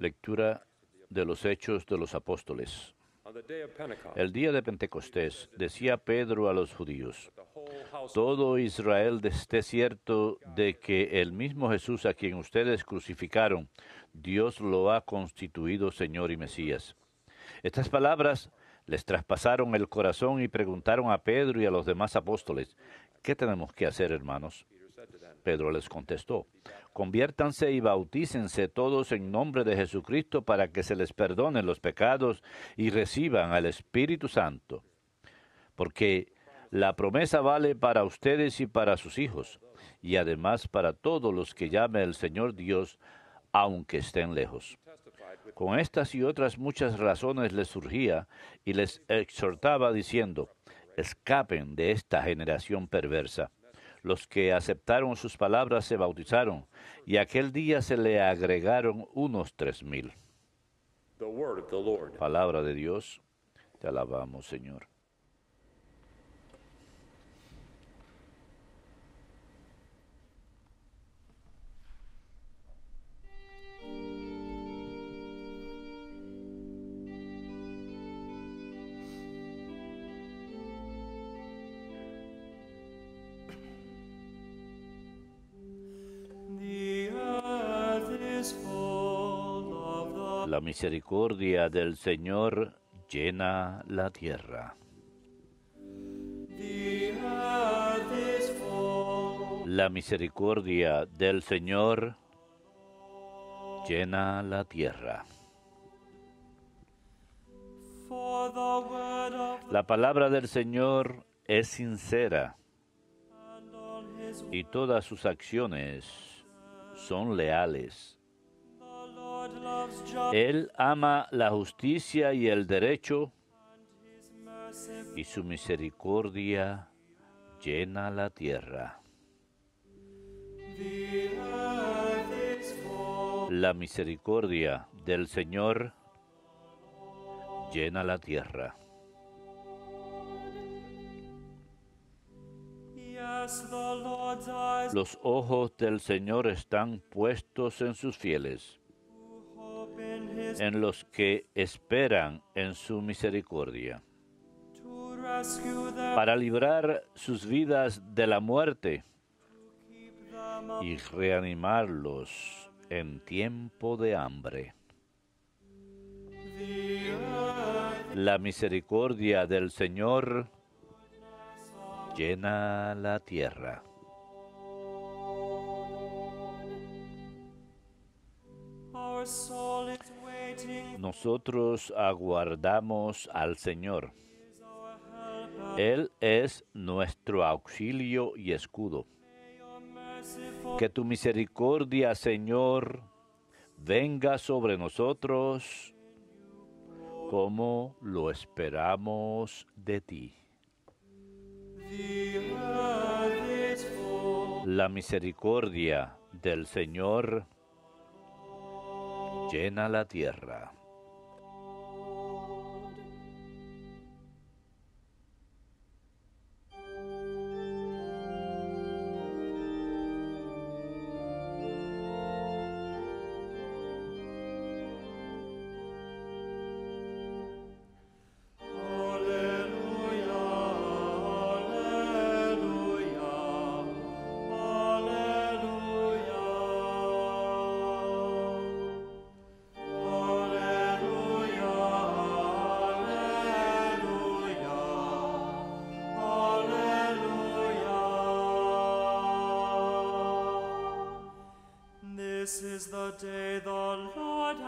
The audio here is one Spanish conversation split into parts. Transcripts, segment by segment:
Lectura de los Hechos de los Apóstoles. El día de Pentecostés decía Pedro a los judíos, todo Israel esté cierto de que el mismo Jesús a quien ustedes crucificaron, Dios lo ha constituido Señor y Mesías. Estas palabras les traspasaron el corazón y preguntaron a Pedro y a los demás apóstoles, ¿qué tenemos que hacer hermanos? Pedro les contestó, conviértanse y bautícense todos en nombre de Jesucristo para que se les perdonen los pecados y reciban al Espíritu Santo. Porque la promesa vale para ustedes y para sus hijos, y además para todos los que llame el Señor Dios, aunque estén lejos. Con estas y otras muchas razones les surgía y les exhortaba diciendo, escapen de esta generación perversa. Los que aceptaron sus palabras se bautizaron, y aquel día se le agregaron unos tres mil. Palabra de Dios, te alabamos, Señor. La misericordia del Señor llena la tierra. La misericordia del Señor llena la tierra. La palabra del Señor es sincera y todas sus acciones son leales. Él ama la justicia y el derecho y su misericordia llena la tierra. La misericordia del Señor llena la tierra. Los ojos del Señor están puestos en sus fieles en los que esperan en su misericordia, para librar sus vidas de la muerte y reanimarlos en tiempo de hambre. La misericordia del Señor llena la tierra. Nosotros aguardamos al Señor. Él es nuestro auxilio y escudo. Que tu misericordia, Señor, venga sobre nosotros como lo esperamos de ti. La misericordia del Señor llena la tierra.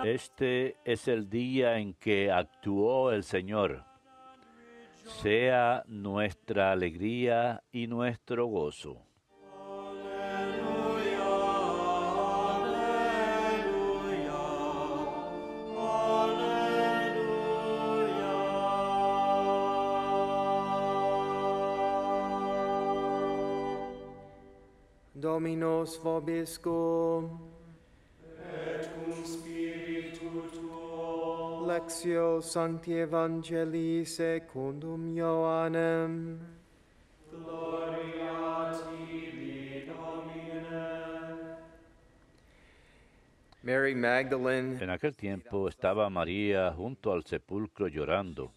Este es el día en que actuó el Señor. Sea nuestra alegría y nuestro gozo. vobiscum. Santi secundum Mary Magdalene. En aquel tiempo estaba María junto al sepulcro llorando.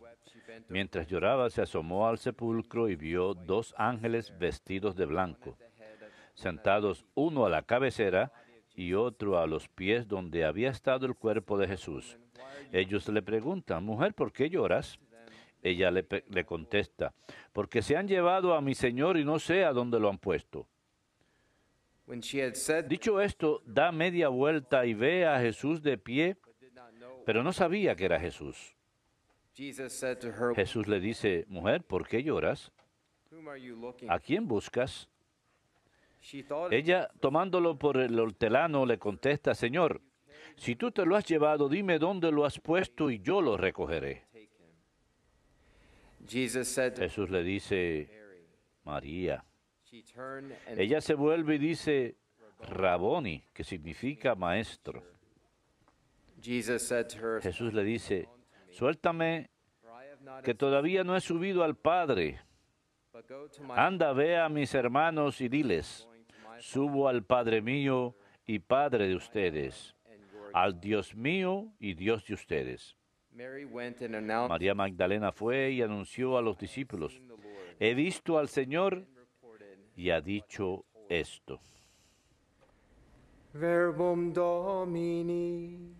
Mientras lloraba, se asomó al sepulcro y vio dos ángeles vestidos de blanco, sentados uno a la cabecera y otro a los pies donde había estado el cuerpo de Jesús. Ellos le preguntan, mujer, ¿por qué lloras? Ella le, contesta, porque se han llevado a mi Señor y no sé a dónde lo han puesto. Dicho esto, da media vuelta y ve a Jesús de pie, pero no sabía que era Jesús. Jesús le dice, mujer, ¿por qué lloras? ¿A quién buscas? Ella, tomándolo por el hortelano, le contesta, Señor, si tú te lo has llevado, dime dónde lo has puesto y yo lo recogeré. Jesús le dice, María. Ella se vuelve y dice, Raboni, que significa maestro. Jesús le dice, suéltame, que todavía no he subido al Padre. Anda, ve a mis hermanos y diles, subo al Padre mío y Padre de ustedes, al Dios mío y Dios de ustedes. María Magdalena fue y anunció a los discípulos, he visto al Señor y ha dicho esto. Verbum Domini.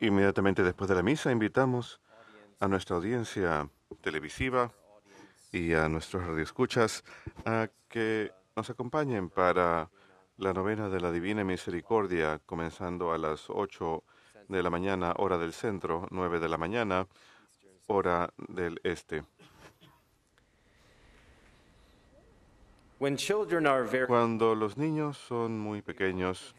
Inmediatamente después de la misa invitamos a nuestra audiencia televisiva y a nuestros radioescuchas a que nos acompañen para la novena de la Divina Misericordia, comenzando a las 8 de la mañana, hora del centro, 9 de la mañana, hora del este. Cuando los niños son muy pequeños,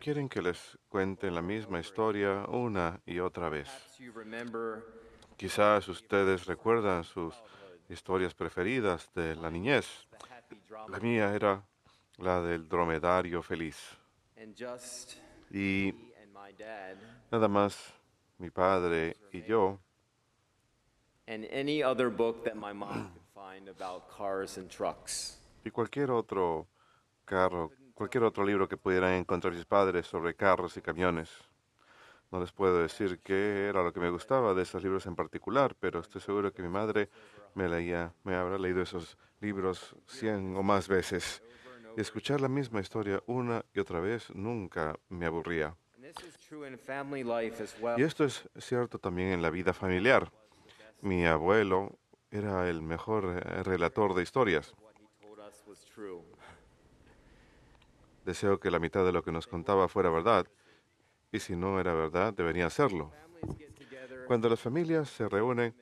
Quieren que les cuente la misma historia una y otra vez. Quizás ustedes recuerdan sus historias preferidas de la niñez. La mía era la del dromedario feliz. Y nada más mi padre y yo. Y cualquier otro cualquier otro libro que pudieran encontrar mis padres sobre carros y camiones. No les puedo decir qué era lo que me gustaba de esos libros en particular, pero estoy seguro que mi madre me me habrá leído esos libros cien o más veces. Y escuchar la misma historia una y otra vez nunca me aburría. Y esto es cierto también en la vida familiar. Mi abuelo era el mejor eh, relator de historias. Deseo que la mitad de lo que nos contaba fuera verdad, y si no era verdad, debería serlo. Cuando las familias se reúnen,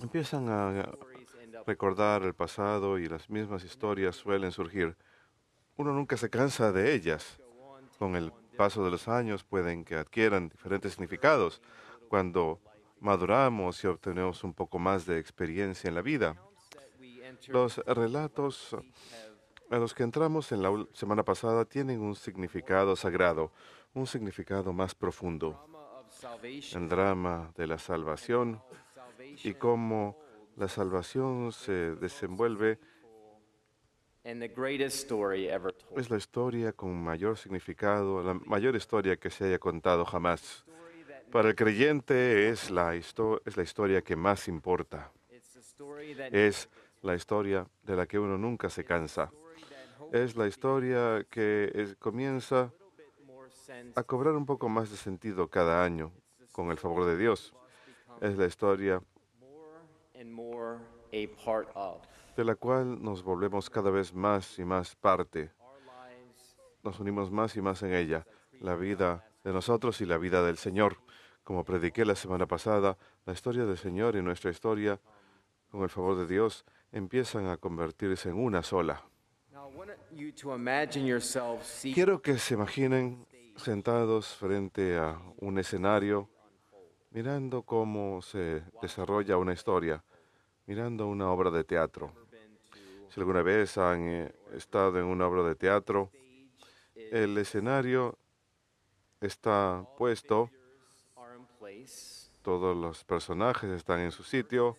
empiezan a recordar el pasado y las mismas historias suelen surgir. Uno nunca se cansa de ellas. Con el paso de los años pueden que adquieran diferentes significados cuando maduramos y obtenemos un poco más de experiencia en la vida. Los relatos a los que entramos en la semana pasada tienen un significado sagrado, un significado más profundo. El drama de la salvación y cómo la salvación se desenvuelve es la historia con mayor significado, la mayor historia que se haya contado jamás. Para el creyente es la, es la historia que más importa. Es la historia de la que uno nunca se cansa es la historia que comienza a cobrar un poco más de sentido cada año con el favor de Dios. Es la historia de la cual nos volvemos cada vez más y más parte. Nos unimos más y más en ella, la vida de nosotros y la vida del Señor. Como prediqué la semana pasada, la historia del Señor y nuestra historia, con el favor de Dios, empiezan a convertirse en una sola. Quiero que se imaginen sentados frente a un escenario, mirando cómo se desarrolla una historia, mirando una obra de teatro. Si alguna vez han eh, estado en una obra de teatro, el escenario está puesto, todos los personajes están en su sitio,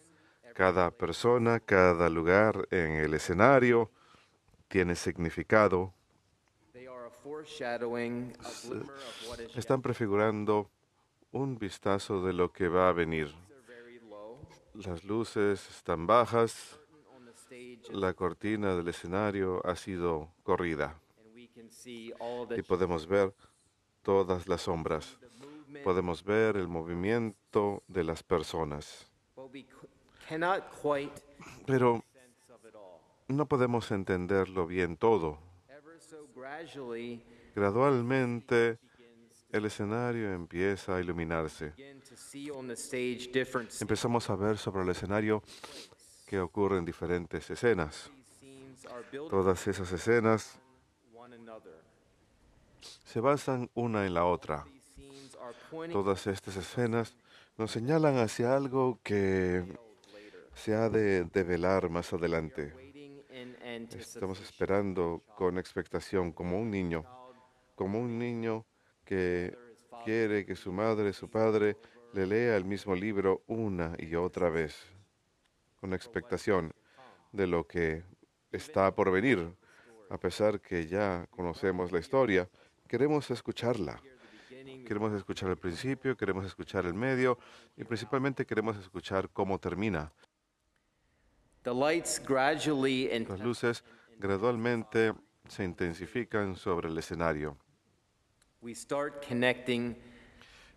cada persona, cada lugar en el escenario, tiene significado, están prefigurando un vistazo de lo que va a venir. Las luces están bajas, la cortina del escenario ha sido corrida y podemos ver todas las sombras. Podemos ver el movimiento de las personas. Pero no podemos entenderlo bien todo. Gradualmente el escenario empieza a iluminarse. Empezamos a ver sobre el escenario que ocurren diferentes escenas. Todas esas escenas se basan una en la otra. Todas estas escenas nos señalan hacia algo que se ha de develar más adelante. Estamos esperando con expectación, como un niño, como un niño que quiere que su madre, su padre, le lea el mismo libro una y otra vez, con expectación de lo que está por venir. A pesar que ya conocemos la historia, queremos escucharla. Queremos escuchar el principio, queremos escuchar el medio y principalmente queremos escuchar cómo termina. Las luces gradualmente se intensifican sobre el escenario.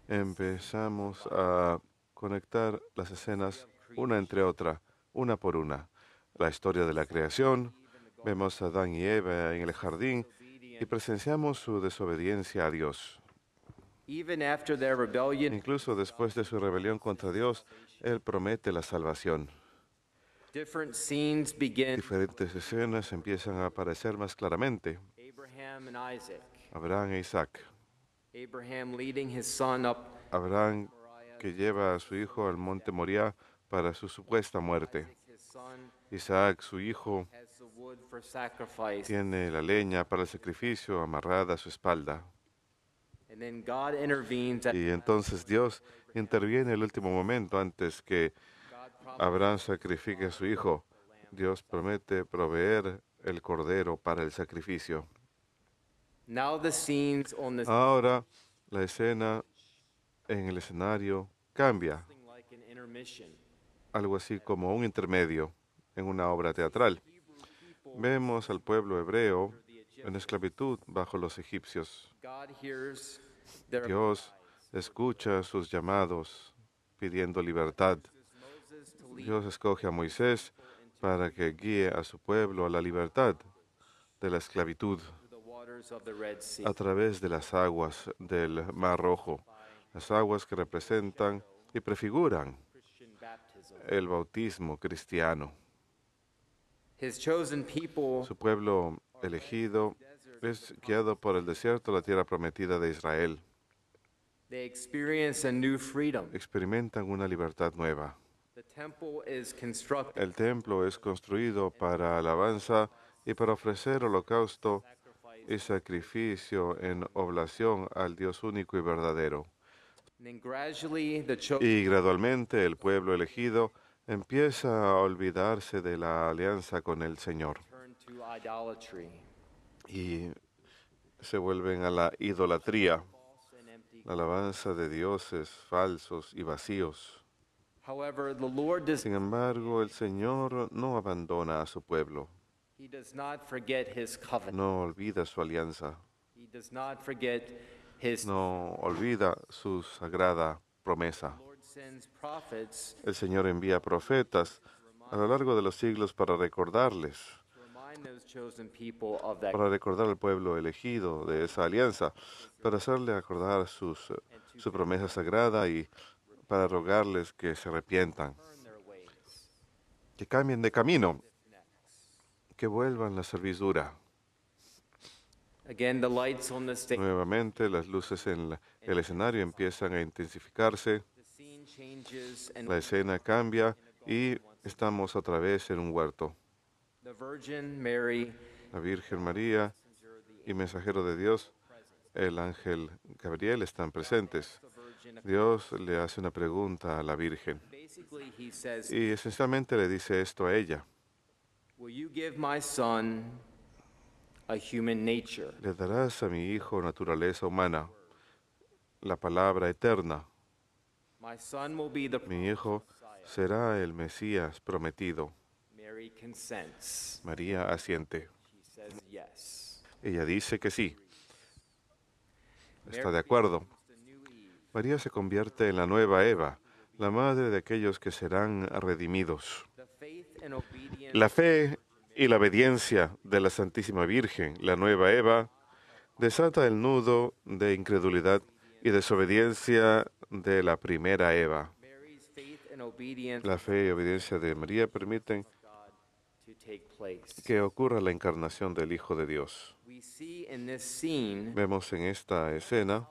Empezamos a conectar las escenas una entre otra, una por una. La historia de la creación, vemos a Adán y Eva en el jardín y presenciamos su desobediencia a Dios. Incluso después de su rebelión contra Dios, Él promete la salvación. Diferentes escenas empiezan a aparecer más claramente. Abraham e Isaac. Abraham que lleva a su hijo al monte Moriah para su supuesta muerte. Isaac, su hijo, tiene la leña para el sacrificio amarrada a su espalda. Y entonces Dios interviene en el último momento antes que Abraham sacrifica a su hijo. Dios promete proveer el cordero para el sacrificio. Ahora la escena en el escenario cambia, algo así como un intermedio en una obra teatral. Vemos al pueblo hebreo en esclavitud bajo los egipcios. Dios escucha sus llamados pidiendo libertad. Dios escoge a Moisés para que guíe a su pueblo a la libertad de la esclavitud a través de las aguas del Mar Rojo, las aguas que representan y prefiguran el bautismo cristiano. Su pueblo elegido es guiado por el desierto, la tierra prometida de Israel. Experimentan una libertad nueva. El templo es construido para alabanza y para ofrecer holocausto y sacrificio en oblación al Dios único y verdadero. Y gradualmente el pueblo elegido empieza a olvidarse de la alianza con el Señor y se vuelven a la idolatría, la alabanza de dioses falsos y vacíos. Sin embargo, el Señor no abandona a su pueblo. No olvida su alianza. No olvida su sagrada promesa. El Señor envía profetas a lo largo de los siglos para recordarles, para recordar al pueblo elegido de esa alianza, para hacerle acordar sus, su promesa sagrada y para rogarles que se arrepientan, que cambien de camino, que vuelvan la servidura. Nuevamente las luces en el escenario empiezan a intensificarse, la escena cambia y estamos otra vez en un huerto. La Virgen María y mensajero de Dios, el ángel Gabriel están presentes. Dios le hace una pregunta a la Virgen y esencialmente le dice esto a ella. Le darás a mi hijo naturaleza humana, la palabra eterna. Mi hijo será el Mesías prometido. María asiente. Ella dice que sí. Está de acuerdo. María se convierte en la nueva Eva, la madre de aquellos que serán redimidos. La fe y la obediencia de la Santísima Virgen, la nueva Eva, desata el nudo de incredulidad y desobediencia de la primera Eva. La fe y obediencia de María permiten que ocurra la encarnación del Hijo de Dios. Vemos en esta escena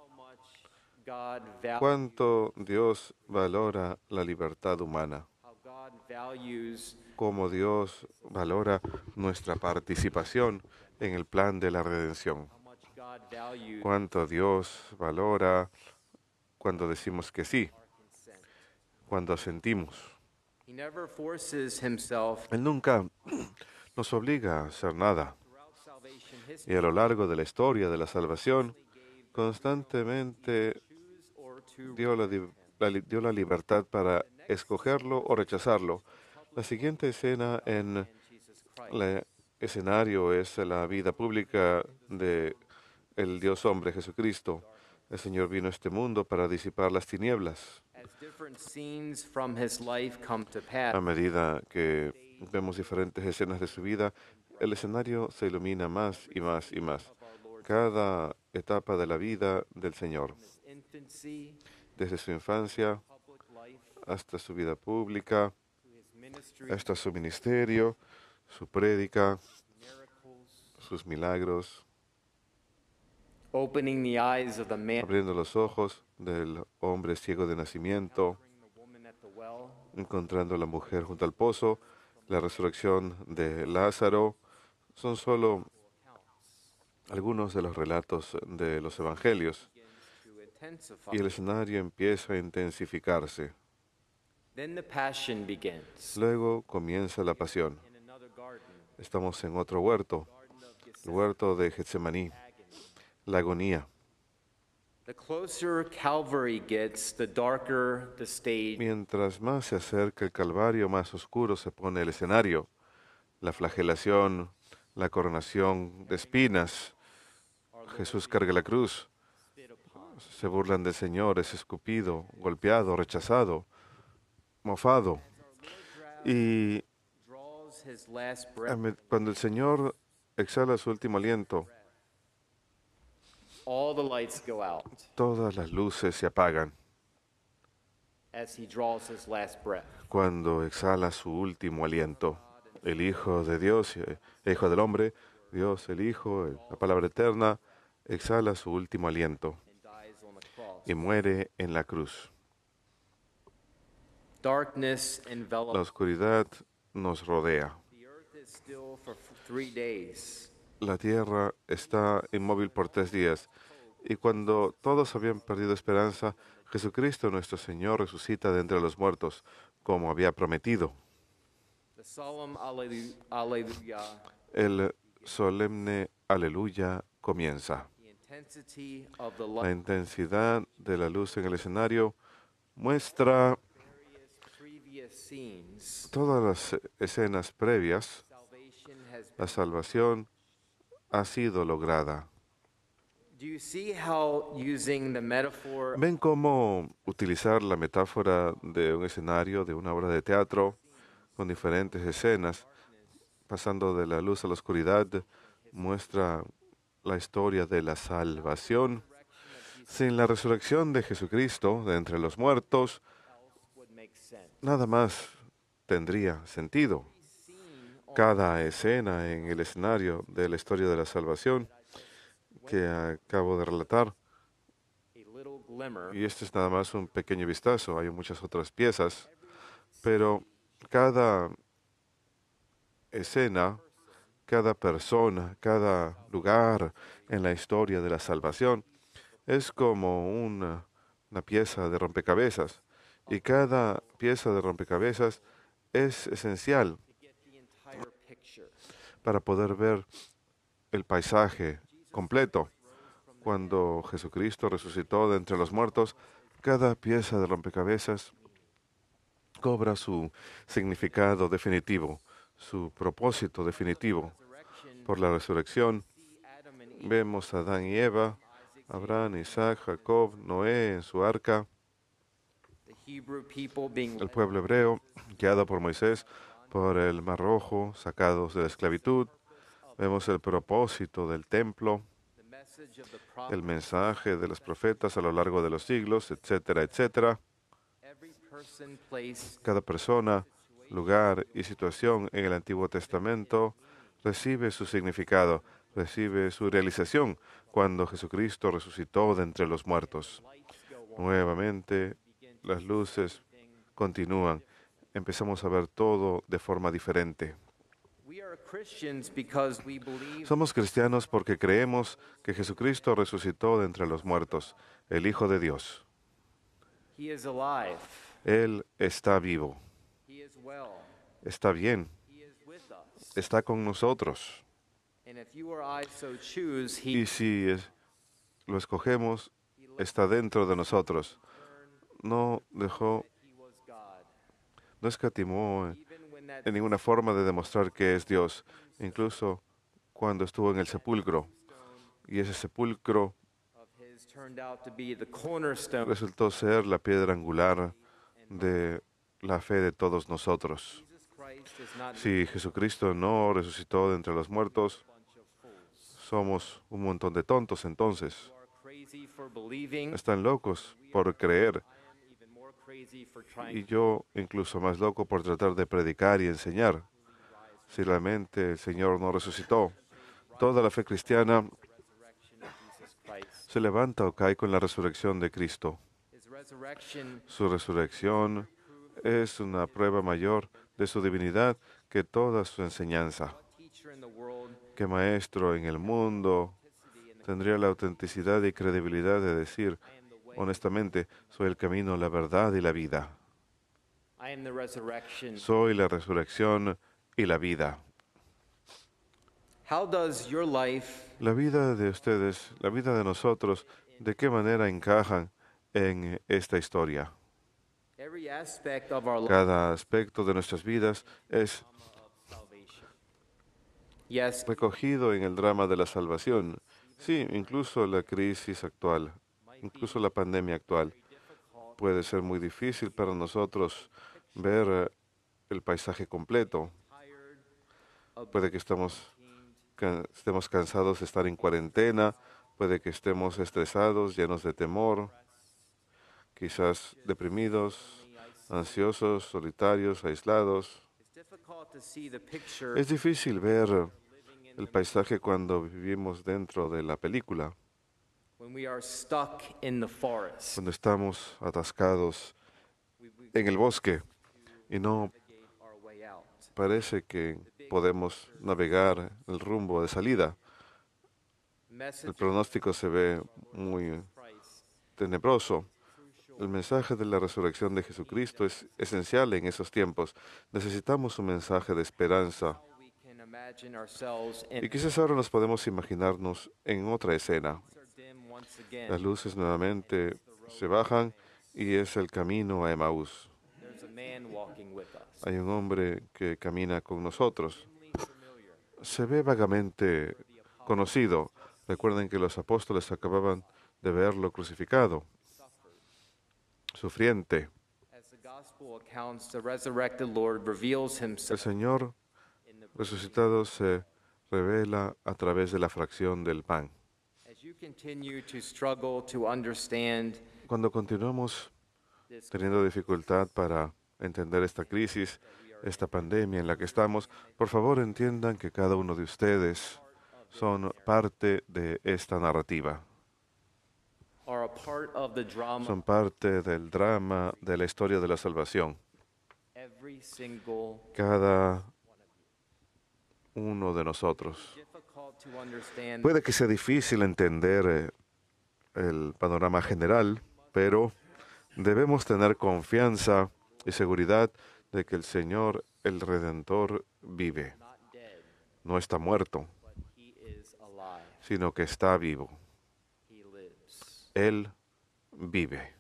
cuánto Dios valora la libertad humana, cómo Dios valora nuestra participación en el plan de la redención, cuánto Dios valora cuando decimos que sí, cuando sentimos. Él nunca nos obliga a hacer nada. Y a lo largo de la historia de la salvación, constantemente dio la, dio la libertad para escogerlo o rechazarlo. La siguiente escena en el escenario es la vida pública de el Dios hombre Jesucristo. El Señor vino a este mundo para disipar las tinieblas. A medida que vemos diferentes escenas de su vida, el escenario se ilumina más y más y más. Cada etapa de la vida del Señor desde su infancia hasta su vida pública, hasta su ministerio, su prédica, sus milagros, abriendo los ojos del hombre ciego de nacimiento, encontrando a la mujer junto al pozo, la resurrección de Lázaro, son solo algunos de los relatos de los evangelios y el escenario empieza a intensificarse. Luego comienza la pasión. Estamos en otro huerto, el huerto de Getsemaní, la agonía. Mientras más se acerca el Calvario, más oscuro se pone el escenario. La flagelación, la coronación de espinas. Jesús carga la cruz se burlan del Señor, es escupido, golpeado, rechazado, mofado. Y cuando el Señor exhala su último aliento, todas las luces se apagan cuando exhala su último aliento. El Hijo de Dios, el eh, Hijo del Hombre, Dios, el Hijo, eh, la palabra eterna, exhala su último aliento y muere en la cruz. La oscuridad nos rodea. La tierra está inmóvil por tres días y cuando todos habían perdido esperanza, Jesucristo nuestro Señor resucita de entre los muertos, como había prometido. El solemne aleluya comienza. La intensidad de la luz en el escenario muestra todas las escenas previas. La salvación ha sido lograda. ¿Ven cómo utilizar la metáfora de un escenario, de una obra de teatro, con diferentes escenas, pasando de la luz a la oscuridad, muestra la historia de la salvación. Sin la resurrección de Jesucristo de entre los muertos, nada más tendría sentido. Cada escena en el escenario de la historia de la salvación que acabo de relatar, y esto es nada más un pequeño vistazo, hay muchas otras piezas, pero cada escena cada persona, cada lugar en la historia de la salvación es como una, pieza de rompecabezas y cada pieza de rompecabezas es esencial para poder ver el paisaje completo. Cuando Jesucristo resucitó de entre los muertos, cada pieza de rompecabezas cobra su significado definitivo, su propósito definitivo por la resurrección. Vemos a Adán y Eva, Abraham, Isaac, Jacob, Noé en su arca, el pueblo hebreo, guiado por Moisés, por el Mar Rojo, sacados de la esclavitud. Vemos el propósito del templo, el mensaje de los profetas a lo largo de los siglos, etcétera, etcétera. Cada persona, lugar y situación en el Antiguo Testamento recibe su significado, recibe su realización cuando Jesucristo resucitó de entre los muertos. Nuevamente, las luces continúan. Empezamos a ver todo de forma diferente. Somos cristianos porque creemos que Jesucristo resucitó de entre los muertos, el Hijo de Dios. Él está vivo. Está bien está con nosotros. Y si lo escogemos, está dentro de nosotros. No dejó, no escatimó en ninguna forma de demostrar que es Dios, incluso cuando estuvo en el sepulcro. Y ese sepulcro resultó ser la piedra angular de la fe de todos nosotros. Si Jesucristo no resucitó de entre los muertos, somos un montón de tontos entonces. Están locos por creer. Y yo incluso más loco por tratar de predicar y enseñar. Si realmente el Señor no resucitó, toda la fe cristiana se levanta o cae con la resurrección de Cristo. Su resurrección es una prueba mayor de su divinidad que toda su enseñanza. Que maestro en el mundo tendría la autenticidad y credibilidad de decir, honestamente, soy el camino, la verdad y la vida. Soy la resurrección y la vida. La vida de ustedes, la vida de nosotros, ¿de qué manera encajan en esta historia? Cada aspecto de nuestras vidas es recogido en el drama de la salvación. Sí, incluso la crisis actual, incluso la pandemia actual. Puede ser muy difícil para nosotros ver eh, el paisaje completo. Puede que estemos cansados de estar en cuarentena, puede que estemos estresados, llenos de temor quizás deprimidos, ansiosos, solitarios, aislados. Es difícil ver el paisaje cuando vivimos dentro de la película, cuando estamos atascados en el bosque y no parece que podemos navegar el rumbo de salida. El pronóstico se ve muy tenebroso. El mensaje de la resurrección de Jesucristo es esencial en esos tiempos. Necesitamos un mensaje de esperanza. Y quizás ahora nos podemos imaginarnos en otra escena. Las luces nuevamente se bajan y es el camino a Emaús. Hay un hombre que camina con nosotros. Se ve vagamente conocido. Recuerden que los apóstoles acababan de verlo crucificado sufriente. El Señor resucitado se revela a través de la fracción del pan. Cuando continuamos teniendo dificultad para entender esta crisis, esta pandemia en la que estamos, por favor entiendan que cada uno de ustedes son parte de esta narrativa son parte del drama de la historia de la salvación. Cada uno de nosotros. Puede que sea difícil entender eh, el panorama general, pero debemos tener confianza y seguridad de que el Señor, el Redentor, vive. No está muerto, sino que está vivo. Él vive.